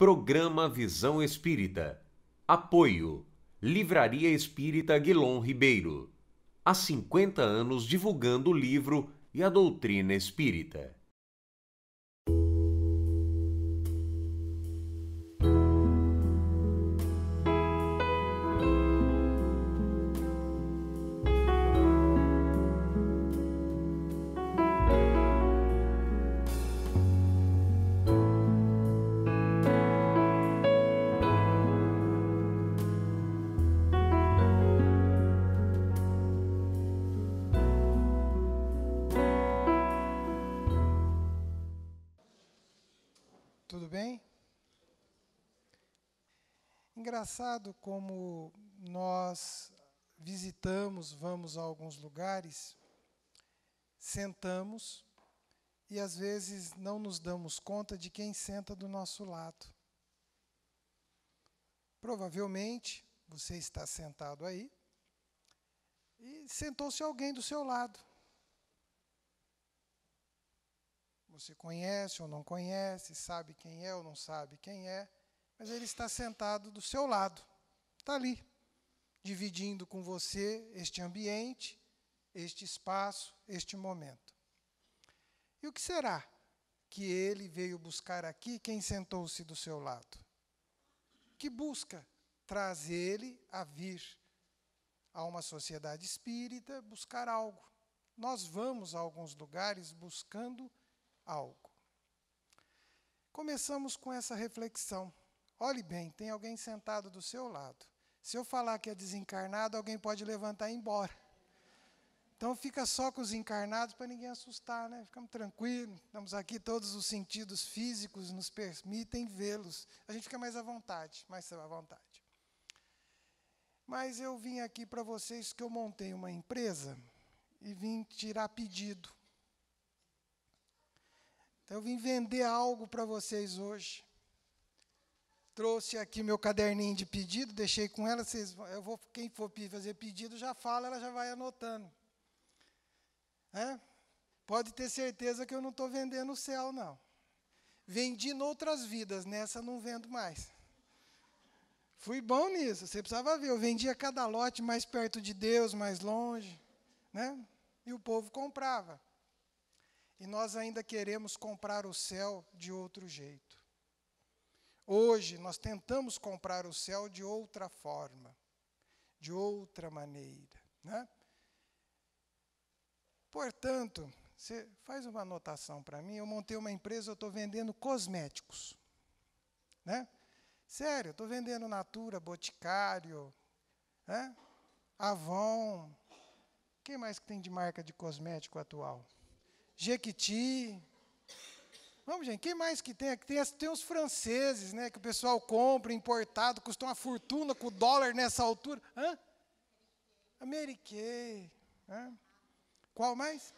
Programa Visão Espírita. Apoio. Livraria Espírita Guilom Ribeiro. Há 50 anos divulgando o livro e a doutrina espírita. alguns lugares, sentamos e às vezes não nos damos conta de quem senta do nosso lado. Provavelmente você está sentado aí e sentou-se alguém do seu lado. Você conhece ou não conhece, sabe quem é ou não sabe quem é, mas ele está sentado do seu lado, está ali, dividindo com você este ambiente, este espaço, este momento. E o que será que ele veio buscar aqui quem sentou-se do seu lado? Que busca traz ele a vir a uma sociedade espírita buscar algo? Nós vamos a alguns lugares buscando algo. Começamos com essa reflexão. Olhe bem, tem alguém sentado do seu lado. Se eu falar que é desencarnado, alguém pode levantar e ir embora. Então fica só com os encarnados para ninguém assustar, né? Ficamos tranquilos, estamos aqui, todos os sentidos físicos nos permitem vê-los. A gente fica mais à vontade, mais à vontade. Mas eu vim aqui para vocês que eu montei uma empresa e vim tirar pedido. Então eu vim vender algo para vocês hoje. Trouxe aqui meu caderninho de pedido, deixei com ela, vocês, eu vou, quem for fazer pedido já fala, ela já vai anotando. É, pode ter certeza que eu não estou vendendo o céu, não. Vendi noutras vidas, nessa não vendo mais. Fui bom nisso, você precisava ver. Eu vendia cada lote mais perto de Deus, mais longe, né? E o povo comprava. E nós ainda queremos comprar o céu de outro jeito. Hoje nós tentamos comprar o céu de outra forma, de outra maneira, né? Portanto, você faz uma anotação para mim. Eu montei uma empresa, eu estou vendendo cosméticos. Né? Sério, estou vendendo Natura, Boticário, né? Avon. Quem mais que tem de marca de cosmético atual? Jequiti. Vamos, gente, quem mais que tem? Tem, tem os franceses, né? Que o pessoal compra, importado, custa uma fortuna com o dólar nessa altura. Hã? Ameriquei. Né? Qual mais?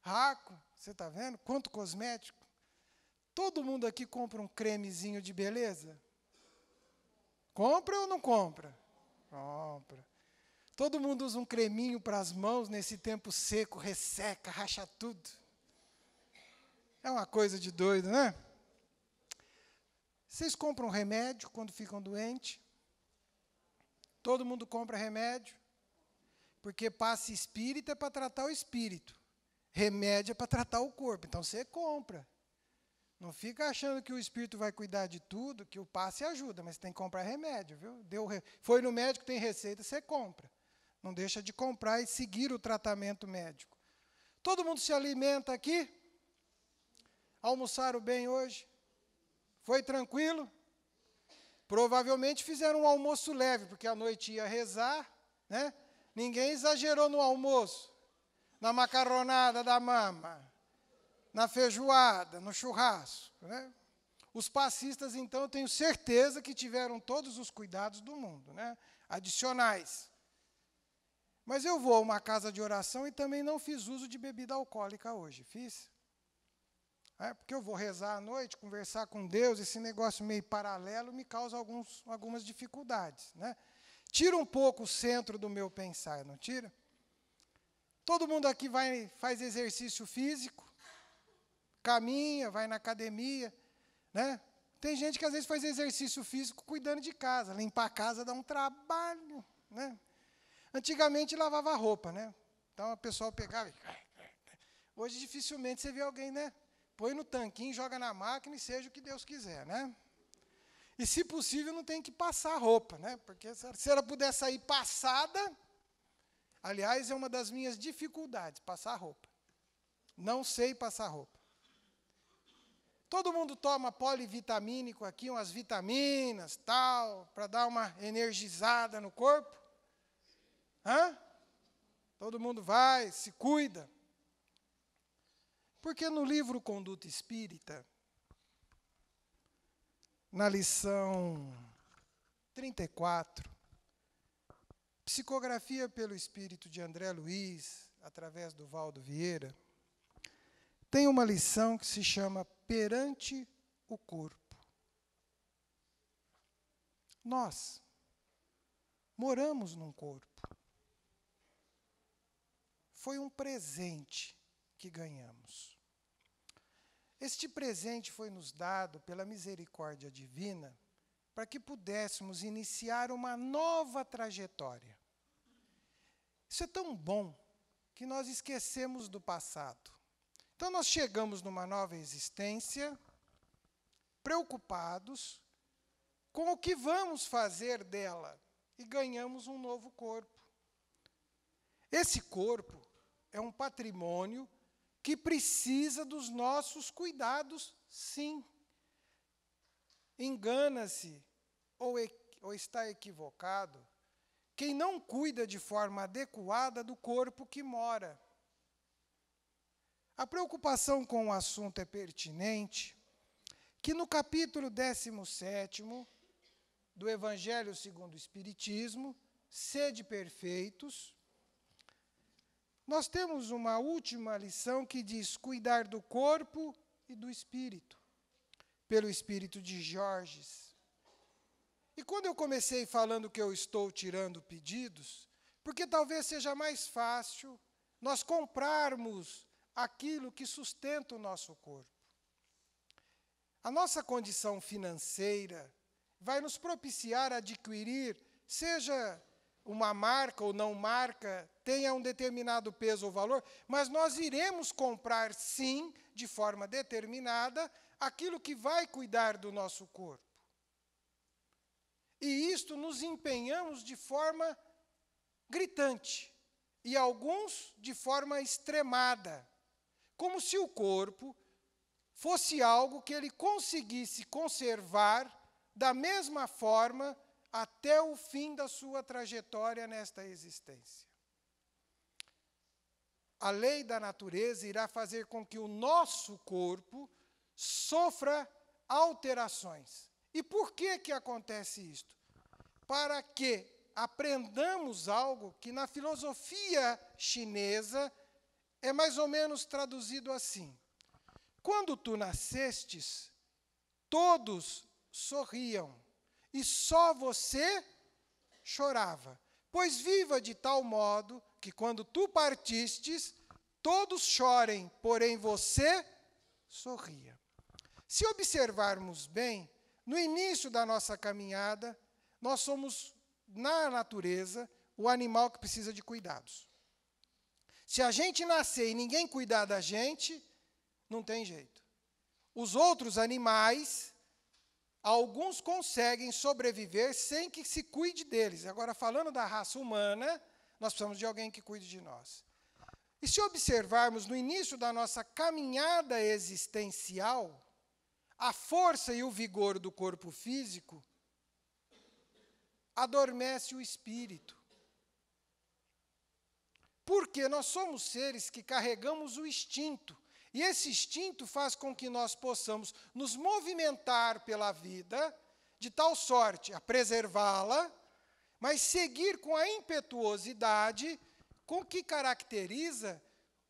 Raco. Você está vendo? Quanto cosmético. Todo mundo aqui compra um cremezinho de beleza? Compra ou não compra? Compra. Todo mundo usa um creminho para as mãos nesse tempo seco, resseca, racha tudo. É uma coisa de doido, né? Vocês compram remédio quando ficam doentes? Todo mundo compra remédio? Porque passe espírito é para tratar o espírito. Remédio é para tratar o corpo. Então você compra. Não fica achando que o espírito vai cuidar de tudo, que o passe ajuda, mas tem que comprar remédio, viu? Deu re... Foi no médico, tem receita, você compra. Não deixa de comprar e seguir o tratamento médico. Todo mundo se alimenta aqui? Almoçaram bem hoje? Foi tranquilo? Provavelmente fizeram um almoço leve, porque à noite ia rezar, né? Ninguém exagerou no almoço, na macarronada da mama, na feijoada, no churrasco. Né? Os passistas, então, eu tenho certeza que tiveram todos os cuidados do mundo, né? adicionais. Mas eu vou a uma casa de oração e também não fiz uso de bebida alcoólica hoje, fiz? É, porque eu vou rezar à noite, conversar com Deus, esse negócio meio paralelo me causa alguns, algumas dificuldades. Né? Tira um pouco o centro do meu pensar, não tira? Todo mundo aqui vai faz exercício físico, caminha, vai na academia, né? Tem gente que às vezes faz exercício físico cuidando de casa, limpar a casa dá um trabalho, né? Antigamente lavava roupa, né? Então o pessoal pegava. E... Hoje dificilmente você vê alguém, né? Põe no tanquinho, joga na máquina e seja o que Deus quiser, né? E, se possível, não tem que passar roupa, né? Porque se ela puder sair passada, aliás, é uma das minhas dificuldades, passar roupa. Não sei passar roupa. Todo mundo toma polivitamínico aqui, umas vitaminas, tal, para dar uma energizada no corpo. Hã? Todo mundo vai, se cuida. Porque no livro Conduta Espírita, na lição 34, Psicografia pelo Espírito de André Luiz, através do Valdo Vieira, tem uma lição que se chama Perante o Corpo. Nós moramos num corpo. Foi um presente que ganhamos. Este presente foi nos dado pela misericórdia divina para que pudéssemos iniciar uma nova trajetória. Isso é tão bom que nós esquecemos do passado. Então nós chegamos numa nova existência preocupados com o que vamos fazer dela e ganhamos um novo corpo. Esse corpo é um patrimônio que precisa dos nossos cuidados, sim. Engana-se ou, ou está equivocado quem não cuida de forma adequada do corpo que mora. A preocupação com o assunto é pertinente, que no capítulo 17 do Evangelho segundo o Espiritismo, sede perfeitos, nós temos uma última lição que diz cuidar do corpo e do espírito, pelo espírito de Jorges. E quando eu comecei falando que eu estou tirando pedidos, porque talvez seja mais fácil nós comprarmos aquilo que sustenta o nosso corpo. A nossa condição financeira vai nos propiciar adquirir, seja uma marca ou não marca tenha um determinado peso ou valor, mas nós iremos comprar sim, de forma determinada, aquilo que vai cuidar do nosso corpo. E isto nos empenhamos de forma gritante e alguns de forma extremada, como se o corpo fosse algo que ele conseguisse conservar da mesma forma até o fim da sua trajetória nesta existência. A lei da natureza irá fazer com que o nosso corpo sofra alterações. E por que que acontece isto? Para que aprendamos algo que na filosofia chinesa é mais ou menos traduzido assim: Quando tu nascestes, todos sorriam e só você chorava. Pois viva de tal modo que quando tu partistes, todos chorem, porém você sorria. Se observarmos bem, no início da nossa caminhada, nós somos, na natureza, o animal que precisa de cuidados. Se a gente nascer e ninguém cuidar da gente, não tem jeito. Os outros animais Alguns conseguem sobreviver sem que se cuide deles. Agora, falando da raça humana, nós precisamos de alguém que cuide de nós. E se observarmos no início da nossa caminhada existencial, a força e o vigor do corpo físico adormece o espírito. Porque nós somos seres que carregamos o instinto. E esse instinto faz com que nós possamos nos movimentar pela vida de tal sorte a preservá-la, mas seguir com a impetuosidade com que caracteriza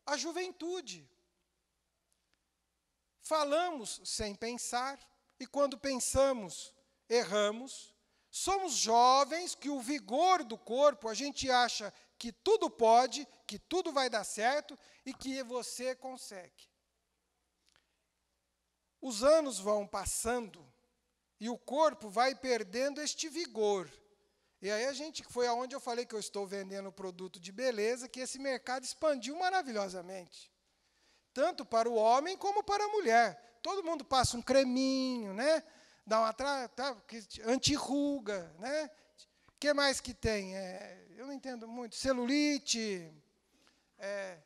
a juventude. Falamos sem pensar, e quando pensamos, erramos. Somos jovens que o vigor do corpo, a gente acha que tudo pode, que tudo vai dar certo e que você consegue. Os anos vão passando e o corpo vai perdendo este vigor. E aí a gente foi aonde eu falei que eu estou vendendo produto de beleza, que esse mercado expandiu maravilhosamente. Tanto para o homem como para a mulher. Todo mundo passa um creminho, né? Dá uma tra... Tá, antirruga, né? O que mais que tem? É, eu não entendo muito. Celulite, é,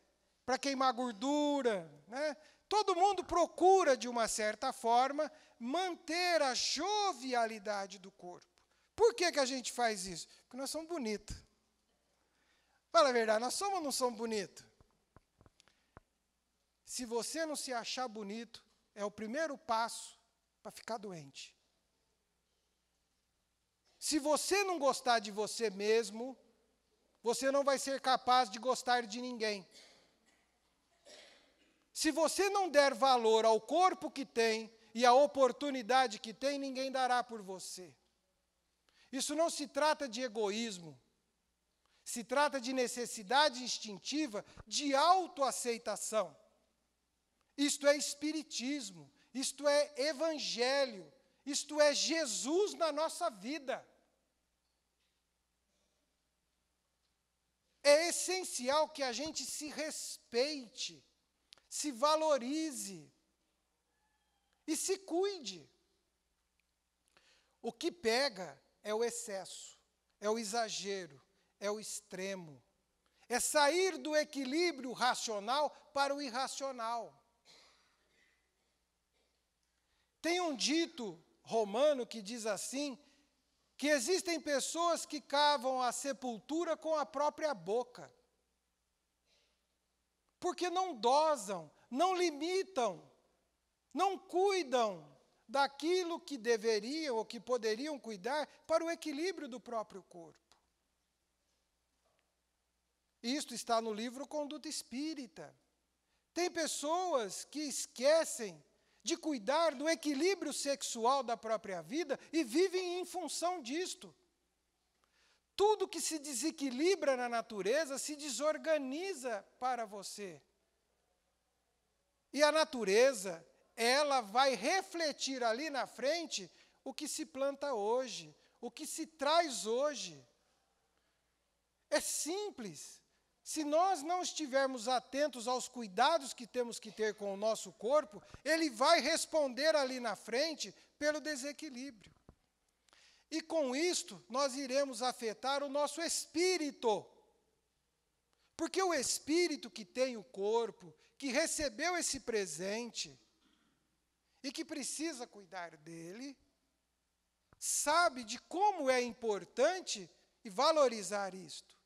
para queimar gordura, né? Todo mundo procura, de uma certa forma, manter a jovialidade do corpo. Por que, que a gente faz isso? Porque nós somos bonitos. Fala a verdade, nós somos ou não somos bonitos? Se você não se achar bonito, é o primeiro passo para ficar doente. Se você não gostar de você mesmo, você não vai ser capaz de gostar de ninguém. Se você não der valor ao corpo que tem e à oportunidade que tem, ninguém dará por você. Isso não se trata de egoísmo. Se trata de necessidade instintiva de autoaceitação. Isto é espiritismo, isto é evangelho, isto é Jesus na nossa vida. É essencial que a gente se respeite se valorize e se cuide. O que pega é o excesso, é o exagero, é o extremo. É sair do equilíbrio racional para o irracional. Tem um dito romano que diz assim: que existem pessoas que cavam a sepultura com a própria boca porque não dosam, não limitam, não cuidam daquilo que deveriam ou que poderiam cuidar para o equilíbrio do próprio corpo. Isto está no livro Conduta Espírita. Tem pessoas que esquecem de cuidar do equilíbrio sexual da própria vida e vivem em função disto. Tudo que se desequilibra na natureza se desorganiza para você. E a natureza, ela vai refletir ali na frente o que se planta hoje, o que se traz hoje. É simples. Se nós não estivermos atentos aos cuidados que temos que ter com o nosso corpo, ele vai responder ali na frente pelo desequilíbrio. E com isto, nós iremos afetar o nosso espírito. Porque o espírito que tem o corpo, que recebeu esse presente e que precisa cuidar dele, sabe de como é importante e valorizar isto.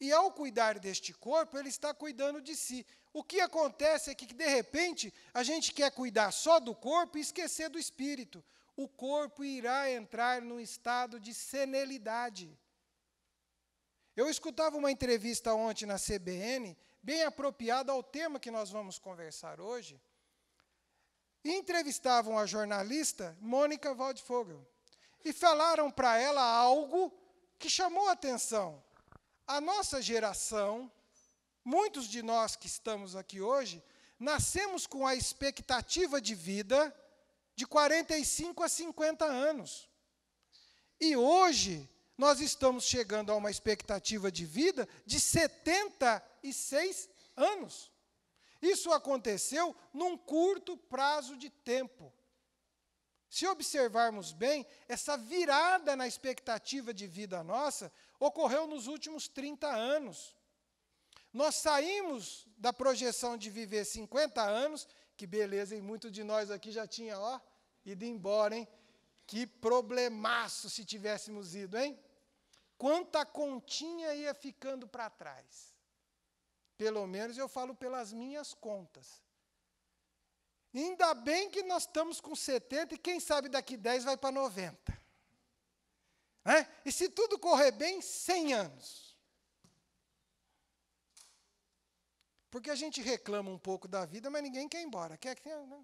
E ao cuidar deste corpo, ele está cuidando de si. O que acontece é que, de repente, a gente quer cuidar só do corpo e esquecer do espírito o corpo irá entrar num estado de senilidade. Eu escutava uma entrevista ontem na CBN, bem apropriada ao tema que nós vamos conversar hoje. entrevistavam a jornalista Mônica Waldfogel e falaram para ela algo que chamou a atenção. A nossa geração, muitos de nós que estamos aqui hoje, nascemos com a expectativa de vida de 45 a 50 anos. E hoje, nós estamos chegando a uma expectativa de vida de 76 anos. Isso aconteceu num curto prazo de tempo. Se observarmos bem, essa virada na expectativa de vida nossa ocorreu nos últimos 30 anos. Nós saímos da projeção de viver 50 anos que beleza, e muito de nós aqui já tinha, ó, ido embora, hein? Que problemaço se tivéssemos ido, hein? Quanta continha ia ficando para trás. Pelo menos eu falo pelas minhas contas. Ainda bem que nós estamos com 70 e quem sabe daqui 10 vai para 90. Né? E se tudo correr bem, 100 anos. Porque a gente reclama um pouco da vida, mas ninguém quer ir embora. Quer que tenha, né?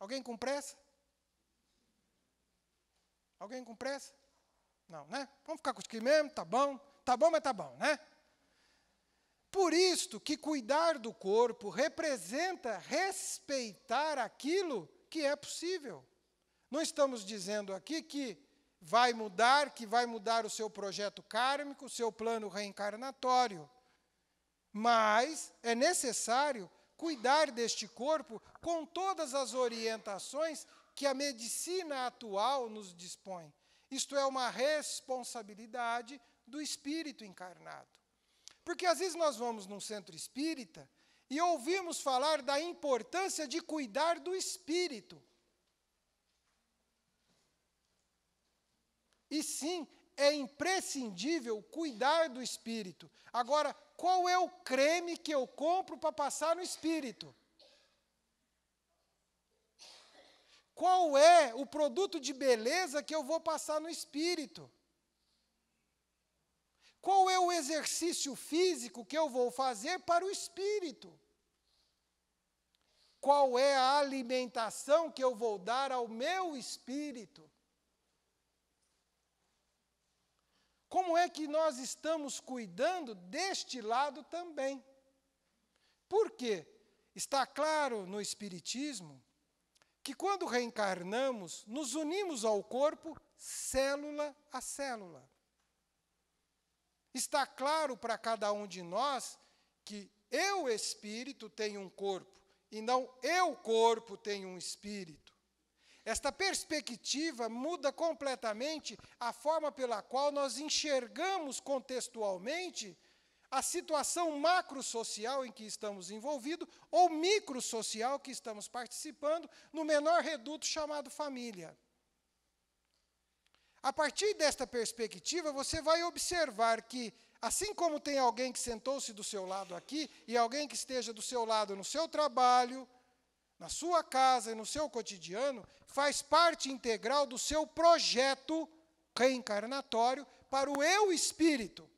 Alguém com pressa? Alguém com pressa? Não, né? Vamos ficar com isso aqui mesmo, tá bom. Tá bom, mas tá bom, né? Por isto que cuidar do corpo representa respeitar aquilo que é possível. Não estamos dizendo aqui que vai mudar, que vai mudar o seu projeto kármico, o seu plano reencarnatório. Mas é necessário cuidar deste corpo com todas as orientações que a medicina atual nos dispõe. Isto é uma responsabilidade do espírito encarnado. Porque às vezes nós vamos num centro espírita e ouvimos falar da importância de cuidar do espírito. E sim, é imprescindível cuidar do espírito. Agora, qual é o creme que eu compro para passar no espírito? Qual é o produto de beleza que eu vou passar no espírito? Qual é o exercício físico que eu vou fazer para o espírito? Qual é a alimentação que eu vou dar ao meu espírito? como é que nós estamos cuidando deste lado também? Por quê? Está claro no Espiritismo que quando reencarnamos, nos unimos ao corpo célula a célula. Está claro para cada um de nós que eu, espírito, tenho um corpo, e não eu, corpo, tenho um espírito. Esta perspectiva muda completamente a forma pela qual nós enxergamos contextualmente a situação macrosocial em que estamos envolvidos ou microsocial que estamos participando no menor reduto chamado família. A partir desta perspectiva, você vai observar que, assim como tem alguém que sentou-se do seu lado aqui e alguém que esteja do seu lado no seu trabalho, na sua casa e no seu cotidiano, faz parte integral do seu projeto reencarnatório para o eu espírito.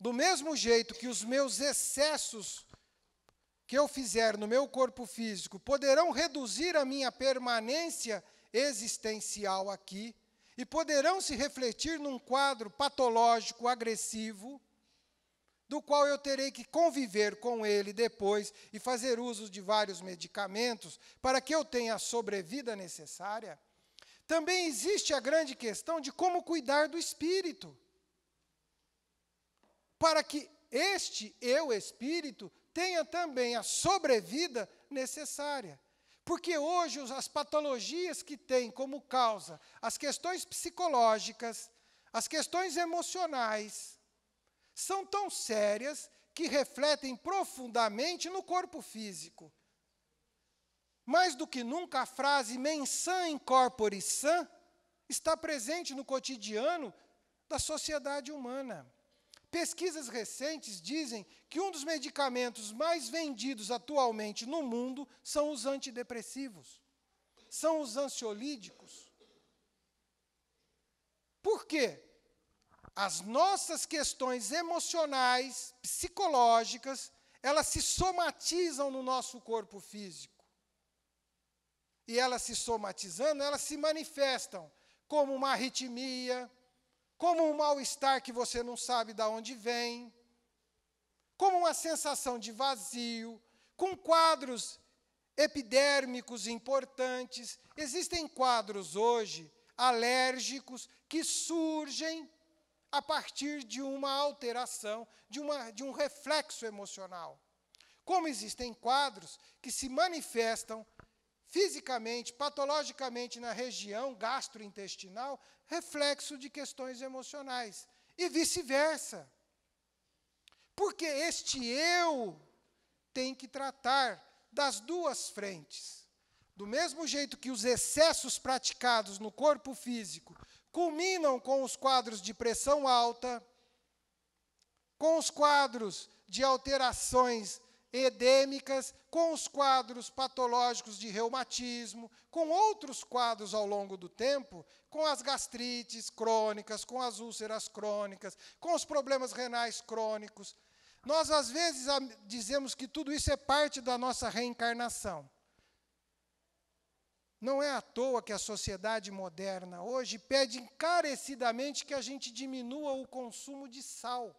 Do mesmo jeito que os meus excessos que eu fizer no meu corpo físico poderão reduzir a minha permanência existencial aqui e poderão se refletir num quadro patológico agressivo, do qual eu terei que conviver com ele depois e fazer uso de vários medicamentos para que eu tenha a sobrevida necessária? Também existe a grande questão de como cuidar do espírito, para que este eu espírito tenha também a sobrevida necessária. Porque hoje as patologias que têm como causa as questões psicológicas, as questões emocionais, são tão sérias que refletem profundamente no corpo físico. Mais do que nunca, a frase mensã in corpore sã está presente no cotidiano da sociedade humana. Pesquisas recentes dizem que um dos medicamentos mais vendidos atualmente no mundo são os antidepressivos, são os ansiolíticos. Por quê? as nossas questões emocionais, psicológicas, elas se somatizam no nosso corpo físico. E elas se somatizando, elas se manifestam como uma arritmia, como um mal-estar que você não sabe de onde vem, como uma sensação de vazio, com quadros epidérmicos importantes. Existem quadros hoje alérgicos que surgem a partir de uma alteração, de, uma, de um reflexo emocional. Como existem quadros que se manifestam fisicamente, patologicamente na região gastrointestinal, reflexo de questões emocionais, e vice-versa. Porque este eu tem que tratar das duas frentes. Do mesmo jeito que os excessos praticados no corpo físico culminam com os quadros de pressão alta, com os quadros de alterações edêmicas, com os quadros patológicos de reumatismo, com outros quadros ao longo do tempo, com as gastrites crônicas, com as úlceras crônicas, com os problemas renais crônicos. Nós, às vezes, dizemos que tudo isso é parte da nossa reencarnação. Não é à toa que a sociedade moderna hoje pede encarecidamente que a gente diminua o consumo de sal.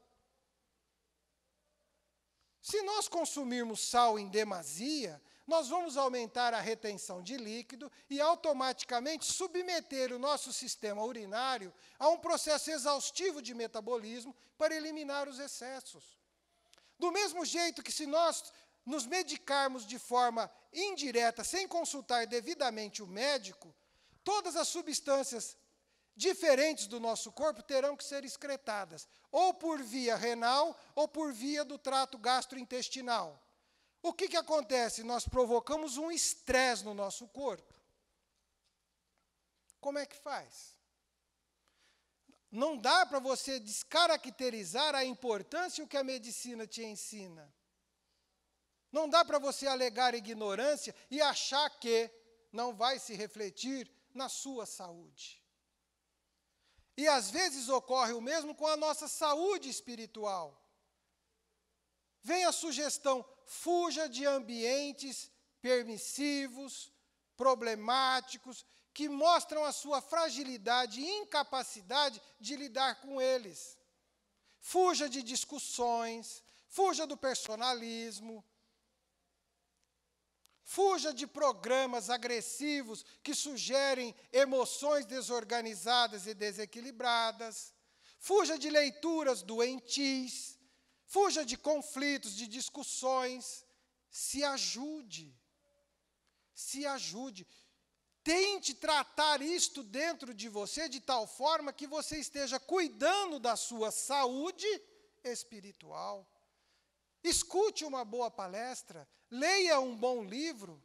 Se nós consumirmos sal em demasia, nós vamos aumentar a retenção de líquido e automaticamente submeter o nosso sistema urinário a um processo exaustivo de metabolismo para eliminar os excessos. Do mesmo jeito que se nós nos medicarmos de forma indireta, sem consultar devidamente o médico, todas as substâncias diferentes do nosso corpo terão que ser excretadas, ou por via renal, ou por via do trato gastrointestinal. O que, que acontece? Nós provocamos um estresse no nosso corpo. Como é que faz? Não dá para você descaracterizar a importância que a medicina te ensina. Não dá para você alegar ignorância e achar que não vai se refletir na sua saúde. E às vezes ocorre o mesmo com a nossa saúde espiritual. Vem a sugestão: fuja de ambientes permissivos, problemáticos, que mostram a sua fragilidade e incapacidade de lidar com eles. Fuja de discussões, fuja do personalismo, Fuja de programas agressivos que sugerem emoções desorganizadas e desequilibradas. Fuja de leituras doentis. Fuja de conflitos, de discussões. Se ajude. Se ajude. Tente tratar isto dentro de você de tal forma que você esteja cuidando da sua saúde espiritual escute uma boa palestra, leia um bom livro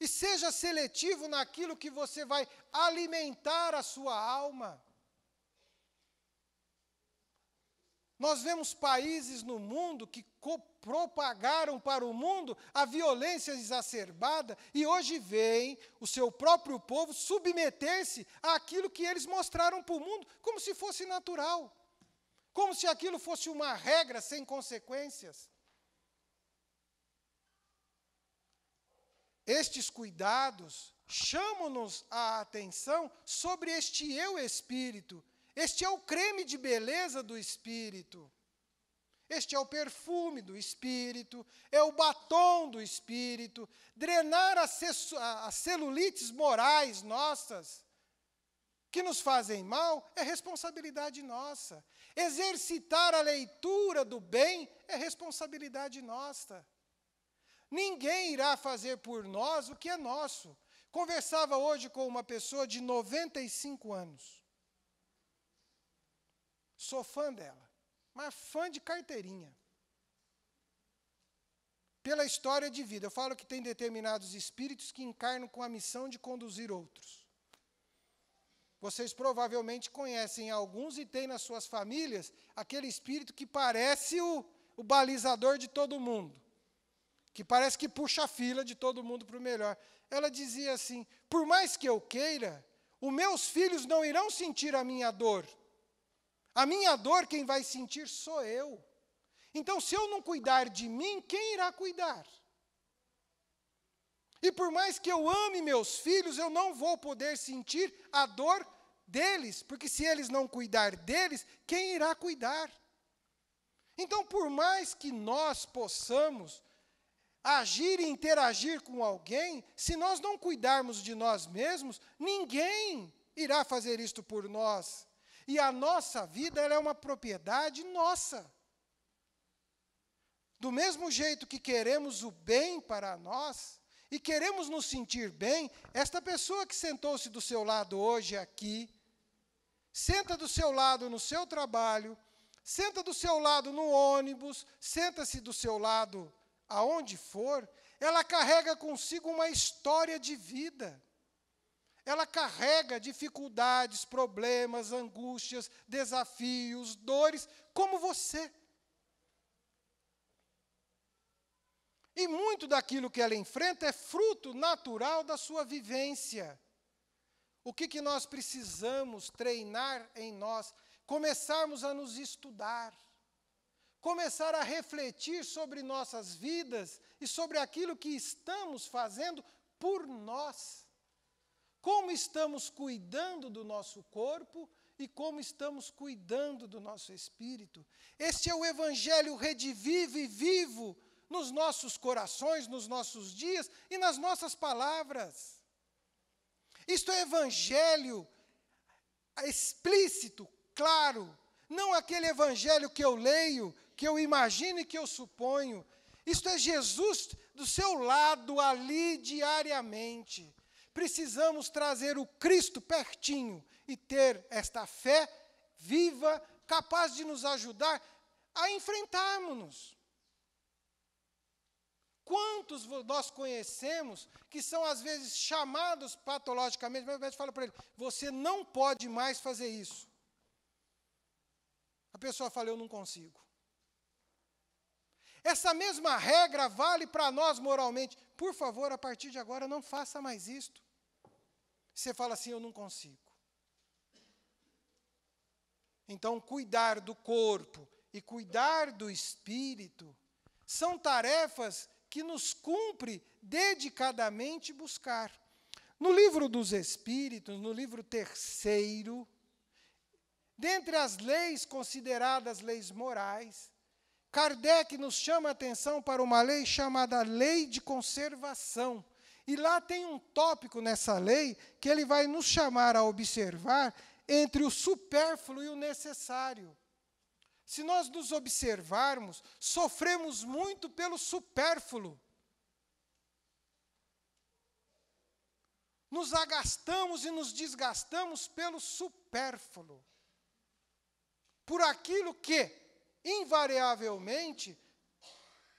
e seja seletivo naquilo que você vai alimentar a sua alma. Nós vemos países no mundo que propagaram para o mundo a violência exacerbada e hoje veem o seu próprio povo submeter-se àquilo que eles mostraram para o mundo, como se fosse natural como se aquilo fosse uma regra sem consequências. Estes cuidados chamam-nos a atenção sobre este eu espírito. Este é o creme de beleza do espírito. Este é o perfume do espírito, é o batom do espírito. Drenar as, as celulites morais nossas que nos fazem mal é responsabilidade nossa. Exercitar a leitura do bem é responsabilidade nossa. Ninguém irá fazer por nós o que é nosso. Conversava hoje com uma pessoa de 95 anos. Sou fã dela, mas fã de carteirinha. Pela história de vida, eu falo que tem determinados espíritos que encarnam com a missão de conduzir outros. Vocês provavelmente conhecem alguns e têm nas suas famílias aquele espírito que parece o, o balizador de todo mundo, que parece que puxa a fila de todo mundo para o melhor. Ela dizia assim: por mais que eu queira, os meus filhos não irão sentir a minha dor. A minha dor quem vai sentir sou eu. Então, se eu não cuidar de mim, quem irá cuidar? E por mais que eu ame meus filhos, eu não vou poder sentir a dor deles, porque se eles não cuidar deles, quem irá cuidar? Então, por mais que nós possamos agir e interagir com alguém, se nós não cuidarmos de nós mesmos, ninguém irá fazer isto por nós. E a nossa vida é uma propriedade nossa. Do mesmo jeito que queremos o bem para nós, e queremos nos sentir bem, esta pessoa que sentou-se do seu lado hoje aqui, senta do seu lado no seu trabalho, senta do seu lado no ônibus, senta-se do seu lado aonde for, ela carrega consigo uma história de vida. Ela carrega dificuldades, problemas, angústias, desafios, dores, como você. E muito daquilo que ela enfrenta é fruto natural da sua vivência. O que, que nós precisamos treinar em nós? Começarmos a nos estudar, começar a refletir sobre nossas vidas e sobre aquilo que estamos fazendo por nós. Como estamos cuidando do nosso corpo e como estamos cuidando do nosso espírito. Este é o Evangelho redivivo e vivo nos nossos corações, nos nossos dias e nas nossas palavras. Isto é evangelho explícito, claro, não aquele evangelho que eu leio, que eu imagino e que eu suponho. Isto é Jesus do seu lado ali diariamente. Precisamos trazer o Cristo pertinho e ter esta fé viva, capaz de nos ajudar a enfrentarmos-nos. Quantos nós conhecemos que são às vezes chamados patologicamente, mas o médico fala para ele: você não pode mais fazer isso. A pessoa fala: eu não consigo. Essa mesma regra vale para nós moralmente. Por favor, a partir de agora, não faça mais isto. Você fala assim: eu não consigo. Então, cuidar do corpo e cuidar do espírito são tarefas que nos cumpre dedicadamente buscar. No livro dos Espíritos, no livro terceiro, dentre as leis consideradas leis morais, Kardec nos chama a atenção para uma lei chamada Lei de Conservação. E lá tem um tópico nessa lei que ele vai nos chamar a observar entre o supérfluo e o necessário. Se nós nos observarmos, sofremos muito pelo supérfluo. Nos agastamos e nos desgastamos pelo supérfluo. Por aquilo que, invariavelmente,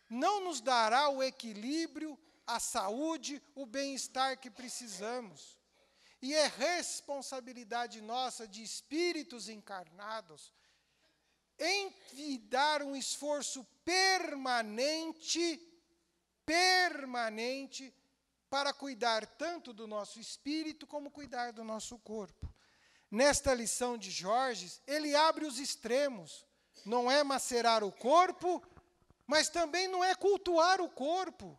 não nos dará o equilíbrio, a saúde, o bem-estar que precisamos. E é responsabilidade nossa de espíritos encarnados envidar um esforço permanente, permanente, para cuidar tanto do nosso espírito como cuidar do nosso corpo. Nesta lição de Jorges, ele abre os extremos. Não é macerar o corpo, mas também não é cultuar o corpo.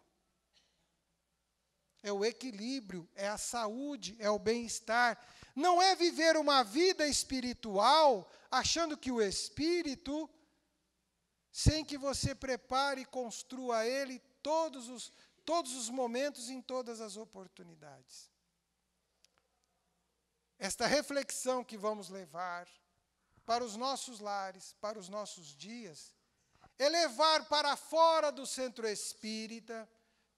É o equilíbrio, é a saúde, é o bem-estar. Não é viver uma vida espiritual achando que o espírito, sem que você prepare e construa ele todos os, todos os momentos, em todas as oportunidades. Esta reflexão que vamos levar para os nossos lares, para os nossos dias, é levar para fora do centro espírita,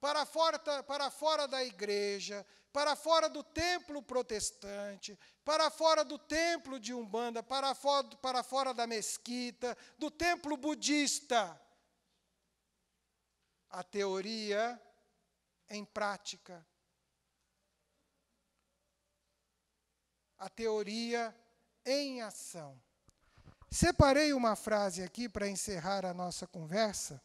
para fora, para fora da igreja, para fora do templo protestante, para fora do templo de Umbanda, para fora, para fora da mesquita, do templo budista. A teoria em prática. A teoria em ação. Separei uma frase aqui para encerrar a nossa conversa.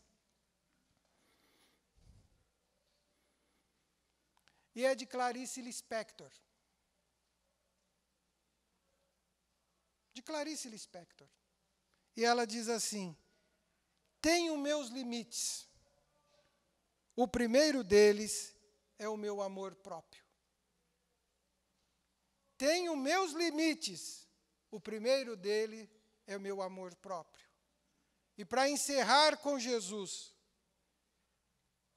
e é de Clarice Lispector. De Clarice Lispector. E ela diz assim: Tenho meus limites. O primeiro deles é o meu amor próprio. Tenho meus limites. O primeiro dele é o meu amor próprio. E para encerrar com Jesus,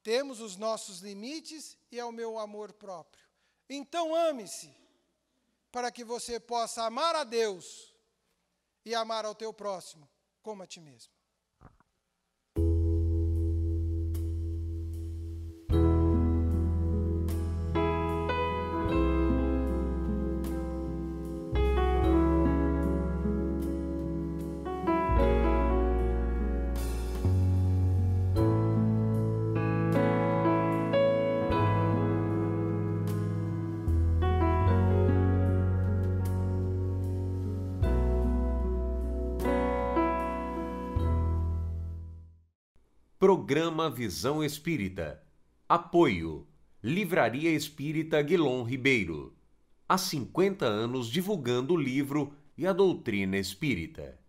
temos os nossos limites e é o meu amor próprio. Então ame-se, para que você possa amar a Deus e amar ao teu próximo como a ti mesmo. Programa Visão Espírita. Apoio. Livraria Espírita Guilom Ribeiro. Há 50 anos divulgando o livro e a doutrina espírita.